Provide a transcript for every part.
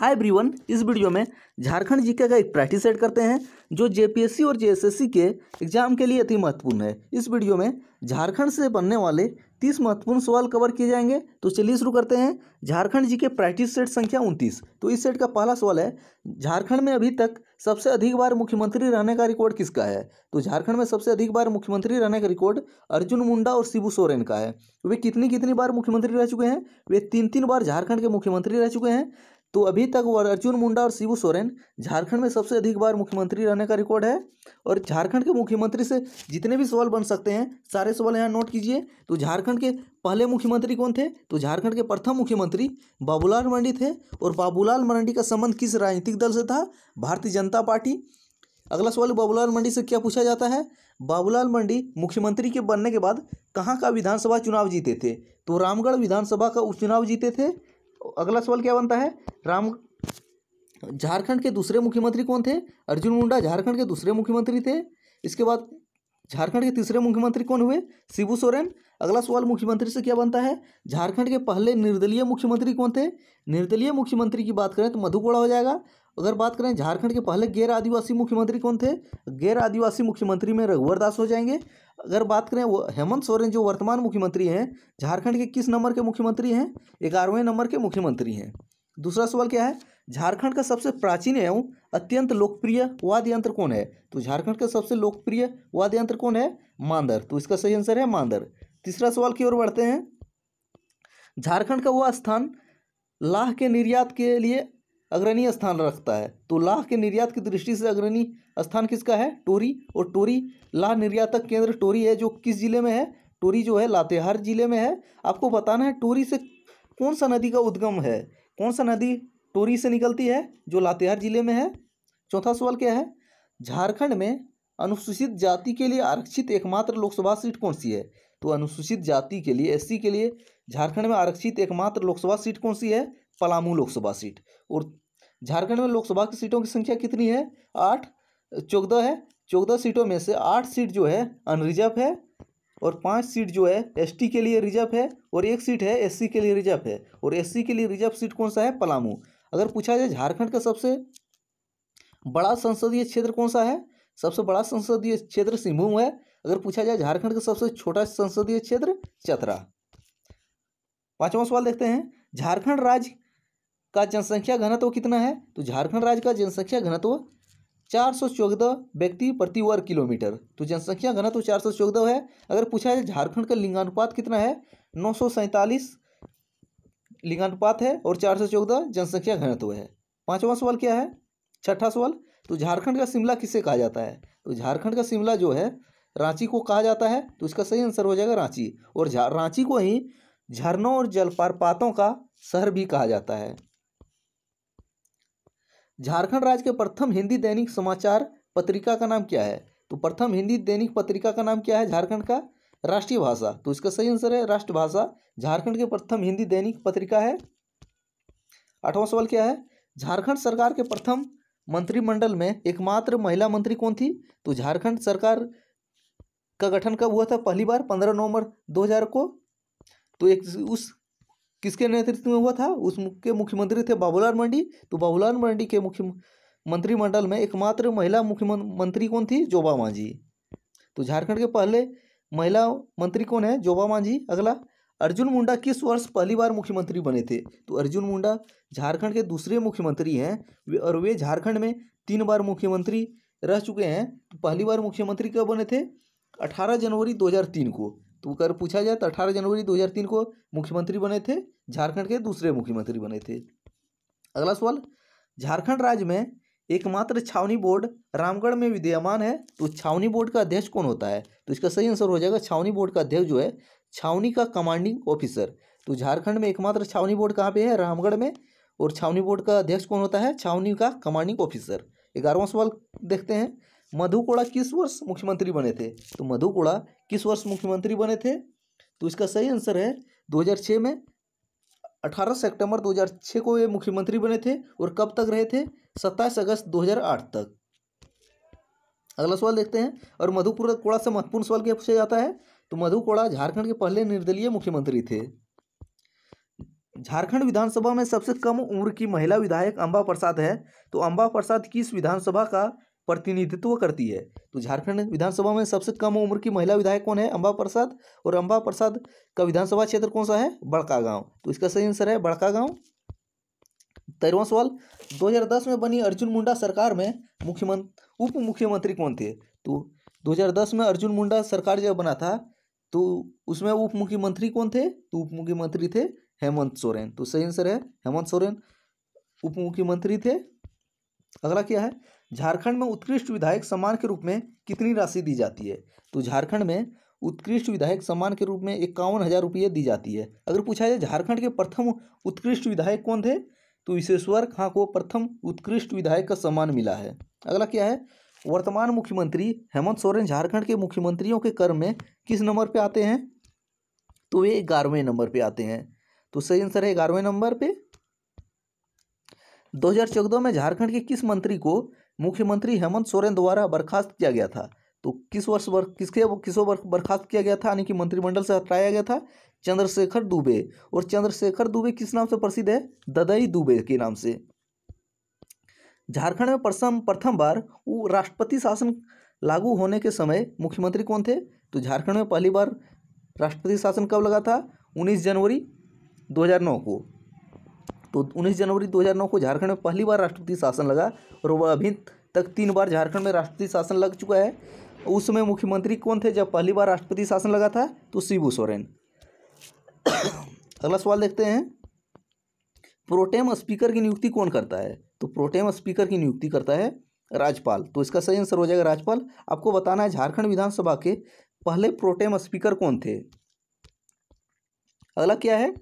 हाय ब्रीवन इस वीडियो में झारखंड जीके का एक प्रैक्टिस सेट करते हैं जो जेपीएससी और जेएसएससी के एग्जाम के लिए अति महत्वपूर्ण है इस वीडियो में झारखंड से बनने वाले तीस महत्वपूर्ण सवाल कवर किए जाएंगे तो चलिए शुरू करते हैं झारखंड जी के प्रैक्टिस सेट संख्या उनतीस तो इस सेट का पहला सवाल है झारखंड में अभी तक सबसे अधिक बार मुख्यमंत्री रहने का रिकॉर्ड किसका है तो झारखंड में सबसे अधिक बार मुख्यमंत्री रहने का रिकॉर्ड अर्जुन मुंडा और शिबू सोरेन का है वे कितनी कितनी बार मुख्यमंत्री रह चुके हैं वे तीन तीन बार झारखंड के मुख्यमंत्री रह चुके हैं तो अभी तक वो अर्जुन मुंडा और शिबू सोरेन झारखंड में सबसे अधिक बार मुख्यमंत्री रहने का रिकॉर्ड है और झारखंड के मुख्यमंत्री से जितने भी सवाल बन सकते हैं सारे सवाल यहाँ नोट कीजिए तो झारखंड के पहले मुख्यमंत्री कौन थे तो झारखंड के प्रथम मुख्यमंत्री बाबूलाल मंडी थे और बाबूलाल मंडी का संबंध किस राजनीतिक दल से था भारतीय जनता पार्टी अगला सवाल बाबूलाल मंडी से क्या पूछा जाता है बाबूलाल मंडी मुख्यमंत्री के बनने के बाद कहाँ का विधानसभा चुनाव जीते थे तो रामगढ़ विधानसभा का उपचुनाव जीते थे अगला सवाल क्या बनता है राम झारखंड के दूसरे मुख्यमंत्री कौन थे अर्जुन मुंडा झारखंड के दूसरे मुख्यमंत्री थे इसके बाद झारखंड के तीसरे मुख्यमंत्री कौन हुए शिबू सोरेन अगला सवाल मुख्यमंत्री से क्या बनता है झारखंड के पहले निर्दलीय मुख्यमंत्री कौन थे निर्दलीय मुख्यमंत्री की बात करें तो मधुकोड़ा हो जाएगा अगर बात करें झारखंड के पहले गैर आदिवासी मुख्यमंत्री कौन थे गैर आदिवासी मुख्यमंत्री में रघुवर दास हो जाएंगे अगर बात करें वो हेमंत सोरेन जो वर्तमान मुख्यमंत्री हैं झारखंड के किस नंबर के मुख्यमंत्री हैं ग्यारहवें नंबर के मुख्यमंत्री हैं दूसरा सवाल क्या है झारखंड का सबसे प्राचीन एवं अत्यंत लोकप्रिय वाद्य यंत्र कौन है तो झारखंड का सबसे लोकप्रिय वाद्य यंत्र कौन है मांदर तो इसका सही आंसर है मांदर तीसरा सवाल की ओर बढ़ते हैं झारखंड का वह स्थान लाह के निर्यात के लिए अग्रणी स्थान रखता है तो लाह के निर्यात की दृष्टि से अग्रणी स्थान किसका है टोरी और टोरी लाह निर्यातक केंद्र टोरी है जो किस जिले में है टोरी जो है लातेहार जिले में है आपको बताना है टोरी से कौन सा नदी का उद्गम है कौन सा नदी टोरी से निकलती है जो लातेहार जिले में है चौथा सवाल क्या है झारखंड में अनुसूचित जाति के लिए आरक्षित एकमात्र लोकसभा सीट कौन सी है तो अनुसूचित जाति के लिए एस के लिए झारखंड में आरक्षित एकमात्र लोकसभा सीट कौन सी है पलामू लोकसभा सीट और झारखंड में लोकसभा की सीटों की संख्या कितनी है आठ चौदह है चौदह सीटों में से आठ सीट जो है अनरिजर्व है और पांच सीट जो है एसटी के लिए रिजर्व है और एक सीट है एससी के लिए रिजर्व है और एससी के लिए रिजर्व सीट कौन सा है पलामू अगर पूछा जाए झारखंड का सबसे बड़ा संसदीय क्षेत्र कौन सा है सबसे बड़ा संसदीय क्षेत्र सिंहभूम है अगर पूछा जाए झारखंड का सबसे छोटा संसदीय क्षेत्र चतरा पांचवा सवाल देखते हैं झारखंड राज्य का जनसंख्या घनत्व कितना है तो झारखंड राज्य का जनसंख्या घनत्व चार सौ चौदह व्यक्ति प्रति वर्ग किलोमीटर तो जनसंख्या घनत्व चार सौ चौदह है अगर पूछा जाए झारखंड का लिंगानुपात कितना है नौ सौ सैंतालीस लिंगानुपात है और चार सौ चौदह जनसंख्या घनत्व है पाँचवा सवाल क्या है छठा सवाल तो झारखंड का शिमला किसे कहा जाता है तो झारखंड का शिमला जो है रांची को कहा जाता है तो इसका सही आंसर हो जाएगा रांची और रांची को ही झरनों और जलपारपातों का शहर भी कहा जाता है झारखंड राज्य के प्रथम हिंदी दैनिक समाचार पत्रिका का नाम क्या है तो प्रथम हिंदी दैनिक पत्रिका का नाम क्या है झारखंड का राष्ट्रीय भाषा तो इसका सही आंसर है राष्ट्रभाषा झारखंड के प्रथम हिंदी दैनिक पत्रिका है आठवां सवाल क्या है झारखंड सरकार के प्रथम मंत्रिमंडल में एकमात्र महिला मंत्री कौन थी तो झारखंड सरकार का गठन कब हुआ था पहली बार पंद्रह नवंबर दो हजार को तो एक उस किसके नेतृत्व में हुआ था उसके मुख्यमंत्री थे बाबूलाल मंडी तो बाबूलाल मंडी के मुख्य मंत्रिमंडल में एकमात्र महिला मुख्यमंत्री कौन थी जोबा मांझी तो झारखंड के पहले महिला मंत्री कौन है जोबा मांझी अगला अर्जुन मुंडा किस वर्ष पहली बार मुख्यमंत्री बने थे तो अर्जुन मुंडा झारखंड के दूसरे मुख्यमंत्री हैं वे और वे झारखंड में तीन बार मुख्यमंत्री रह चुके हैं तो पहली बार मुख्यमंत्री कब बने थे 18 जनवरी 2003 को तो अगर पूछा जाए तो अठारह जनवरी 2003 को मुख्यमंत्री बने थे झारखंड के दूसरे मुख्यमंत्री बने थे अगला सवाल झारखंड राज्य में एकमात्र छावनी बोर्ड रामगढ़ में विद्यमान है तो छावनी बोर्ड का अध्यक्ष कौन होता है तो इसका सही आंसर हो जाएगा छावनी बोर्ड का अध्यक्ष जो है छावनी का कमांडिंग ऑफिसर तो झारखंड में एकमात्र छावनी बोर्ड कहाँ पे है रामगढ़ में और छावनी बोर्ड का अध्यक्ष कौन होता है छावनी का कमांडिंग ऑफिसर ग्यारहवां सवाल देखते हैं मधु कोड़ा किस वर्ष मुख्यमंत्री बने थे तो मधु कोड़ा किस वर्ष मुख्यमंत्री बने थे तो इसका सही आंसर है 2006 में 18 सितंबर 2006 को ये मुख्यमंत्री बने थे और कब तक रहे थे 27 अगस्त 2008 तक अगला सवाल देखते हैं और मधुपुर कोड़ा से महत्वपूर्ण सवाल क्या पूछा जाता है तो मधु कोड़ा झारखंड के पहले निर्दलीय मुख्यमंत्री थे झारखंड विधानसभा में सबसे कम उम्र की महिला विधायक अंबा प्रसाद है तो अंबा प्रसाद किस विधानसभा का प्रतिनिधित्व करती है तो झारखंड विधानसभा में सबसे कम उम्र की महिला विधायक कौन है अंबा प्रसाद और अंबा प्रसाद का विधानसभा क्षेत्र कौन सा है बड़का गांव तो इसका सही आंसर है बड़का गांव तेरवा सवाल 2010 में बनी अर्जुन मुंडा सरकार में मुख्यमंत्री उप मुख्यमंत्री कौन थे तो 2010 में अर्जुन मुंडा सरकार जब बना था तो उसमें उप मुख्यमंत्री कौन थे तो उप मुख्यमंत्री थे हेमंत सोरेन तो सही आंसर है हेमंत सोरेन उप मुख्यमंत्री थे अगला क्या है झारखंड में उत्कृष्ट विधायक सम्मान के रूप में कितनी राशि दी जाती है तो झारखंड में उत्कृष्ट विधायक सम्मान के रूप में इक्यावन हज़ार रुपये दी जाती है अगर पूछा जाए झारखंड के प्रथम उत्कृष्ट विधायक कौन थे तो विशेश्वर खां हाँ को प्रथम उत्कृष्ट विधायक का सम्मान मिला है अगला क्या है वर्तमान मुख्यमंत्री हेमंत सोरेन झारखंड के मुख्यमंत्रियों के कर्म में किस नंबर पे आते हैं तो वे ग्यारहवें नंबर पे आते हैं तो सही आंसर है ग्यारहवें नंबर पे 2014 में झारखंड के किस मंत्री को मुख्यमंत्री हेमंत सोरेन द्वारा बर्खास्त किया गया था तो किस वर्ष बर किसके किसों वर्ष बर्खास्त किया गया था यानी कि मंत्रिमंडल से हटाया गया था चंद्रशेखर दुबे और चंद्रशेखर दुबे किस नाम से प्रसिद्ध है ददई दुबे के नाम से झारखंड में प्रथम प्रथम बार वो राष्ट्रपति शासन लागू होने के समय मुख्यमंत्री कौन थे तो झारखंड में पहली बार राष्ट्रपति शासन कब लगा था 19 जनवरी 2009 को तो उन्नीस जनवरी 2009 को झारखंड में पहली बार राष्ट्रपति शासन लगा और वह अभी तक तीन बार झारखंड में राष्ट्रपति शासन लग चुका है उस समय मुख्यमंत्री कौन थे जब पहली बार राष्ट्रपति शासन लगा था तो शिबू सोरेन अगला सवाल देखते हैं प्रोटेम स्पीकर की नियुक्ति कौन करता है तो प्रोटेम स्पीकर की नियुक्ति करता है राज्यपाल तो इसका सही आंसर हो जाएगा राज्यपाल आपको बताना है झारखंड विधानसभा के पहले प्रोटेम स्पीकर कौन थे अगला क्या है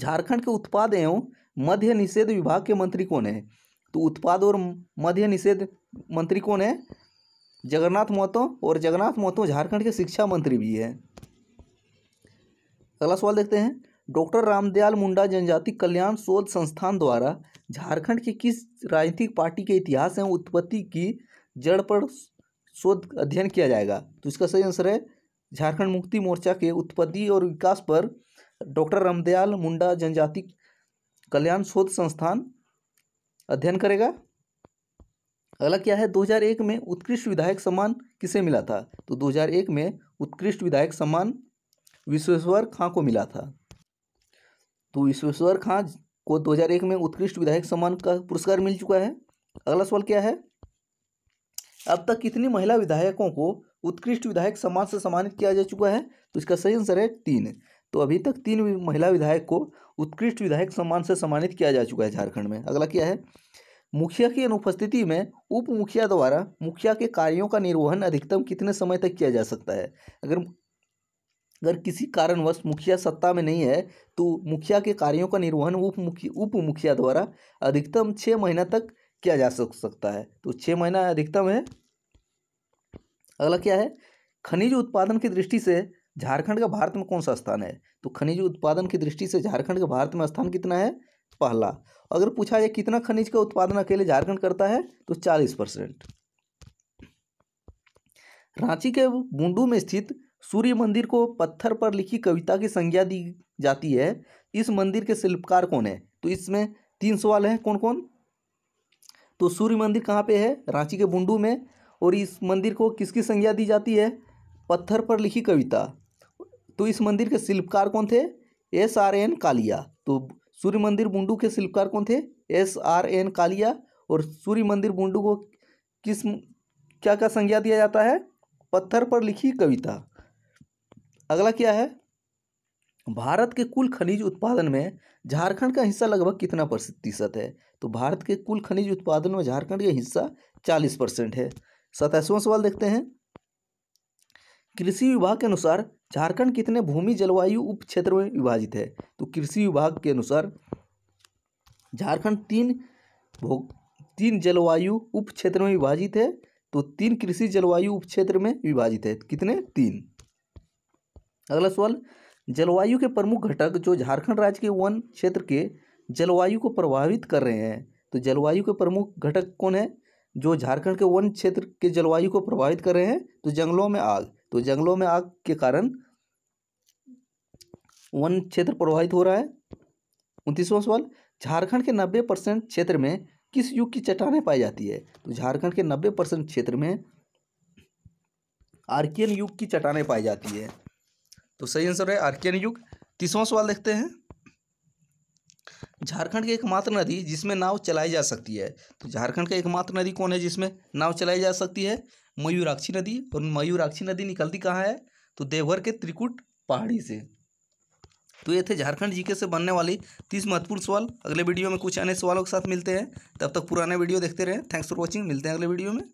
झारखंड के उत्पाद एवं मध्य निषेध विभाग के मंत्री कौन है तो उत्पाद और मध्य निषेध मंत्री कौन है जगन्नाथ महतो और जगन्नाथ महतो झारखंड के शिक्षा मंत्री भी है अगला सवाल देखते हैं डॉक्टर रामदयाल मुंडा जनजाति कल्याण शोध संस्थान द्वारा झारखंड के किस राजनीतिक पार्टी के इतिहास एवं उत्पत्ति की जड़ पर शोध अध्ययन किया जाएगा तो इसका सही आंसर है झारखंड मुक्ति मोर्चा के उत्पत्ति और विकास पर डॉक्टर रामदयाल मुंडा जनजाति कल्याण शोध संस्थान अध्ययन करेगा अगला क्या है 2001 में उत्कृष्ट विधायक सम्मान किसे मिला था तो 2001 में उत्कृष्ट विधायक सम्मान विश्वेश्वर खां को मिला था तो विश्वेश्वर खां को 2001 में उत्कृष्ट विधायक सम्मान का पुरस्कार मिल चुका है अगला सवाल क्या है अब तक कितनी महिला विधायकों को उत्कृष्ट विधायक सम्मान से सम्मानित किया जा चुका है तो इसका सही आंसर है तीन तो अभी तक तीन महिला विधायक को उत्कृष्ट विधायक सम्मान से सम्मानित किया जा चुका है झारखंड में अगला क्या है मुखिया की अनुपस्थिति में उप मुखिया द्वारा मुखिया के कार्यों का निर्वहन अधिकतम कितने समय तक किया जा सकता है अगर अगर किसी कारणवश मुखिया सत्ता में नहीं है तो मुखिया के कार्यों का निर्वहन उप मुखिया उप मुखिया द्वारा अधिकतम छः महीना तक किया जा सकता है तो छः महीना अधिकतम है अगला क्या है खनिज उत्पादन की दृष्टि से झारखंड का भारत में कौन सा स्थान है तो खनिज उत्पादन की दृष्टि से झारखंड का भारत में स्थान कितना है पहला अगर पूछा जाए कितना खनिज का उत्पादन अकेले झारखंड करता है तो चालीस परसेंट रांची के बुंडू में स्थित सूर्य मंदिर को पत्थर पर लिखी कविता की संज्ञा दी जाती है इस मंदिर के शिल्पकार कौन है तो इसमें तीन सवाल हैं कौन कौन तो सूर्य मंदिर कहाँ पे है रांची के बुंडू में और इस मंदिर को किसकी संज्ञा दी जाती है पत्थर पर लिखी कविता तो इस मंदिर के शिल्पकार कौन थे एस आर एन कालिया तो सूर्य मंदिर बुंडू के शिल्पकार कौन थे एस आर एन कालिया और सूर्य मंदिर बुंडू को किस क्या क्या संज्ञा दिया जाता है पत्थर पर लिखी कविता अगला क्या है भारत के कुल खनिज उत्पादन में झारखंड का हिस्सा लगभग कितना प्रतिशत है तो भारत के कुल खनिज उत्पादन में झारखंड का हिस्सा चालीस परसेंट है सताइसवां सवाल देखते हैं कृषि विभाग के अनुसार झारखंड कितने भूमि जलवायु उप क्षेत्र में विभाजित है तो कृषि विभाग के अनुसार झारखंड तीन भोग तीन जलवायु उप क्षेत्र में विभाजित है तो तीन कृषि जलवायु उप क्षेत्र में विभाजित है कितने तीन अगला सवाल जलवायु के प्रमुख घटक जो झारखंड राज्य के वन क्षेत्र के जलवायु को प्रभावित कर रहे हैं तो जलवायु के प्रमुख घटक कौन है जो झारखंड के वन क्षेत्र के जलवायु को प्रभावित कर रहे हैं तो जंगलों में आग तो जंगलों में आग के कारण वन क्षेत्र प्रभावित हो रहा है उनतीसवां सवाल झारखंड के नब्बे परसेंट क्षेत्र में किस युग की चट्टानें पाई जाती है तो झारखंड के नब्बे परसेंट क्षेत्र में आर्कियन युग की चट्टानें पाई जाती है तो सही आंसर है आर्कियन युग तीसवां सवाल देखते हैं झारखंड की एकमात्र नदी जिसमें नाव चलाई जा सकती है तो झारखंड का एकमात्र नदी कौन है जिसमें नाव चलाई जा सकती है मयूराक्षी नदी और मयूराक्षी नदी निकलती कहाँ है तो देवघर के त्रिकुट पहाड़ी से तो ये थे झारखंड जीके से बनने वाली तीस महत्वपूर्ण सवाल अगले वीडियो में कुछ अन्य सवालों के साथ मिलते हैं तब तक पुराने वीडियो देखते रहें थैंक्स फॉर वॉचिंग मिलते हैं अगले वीडियो में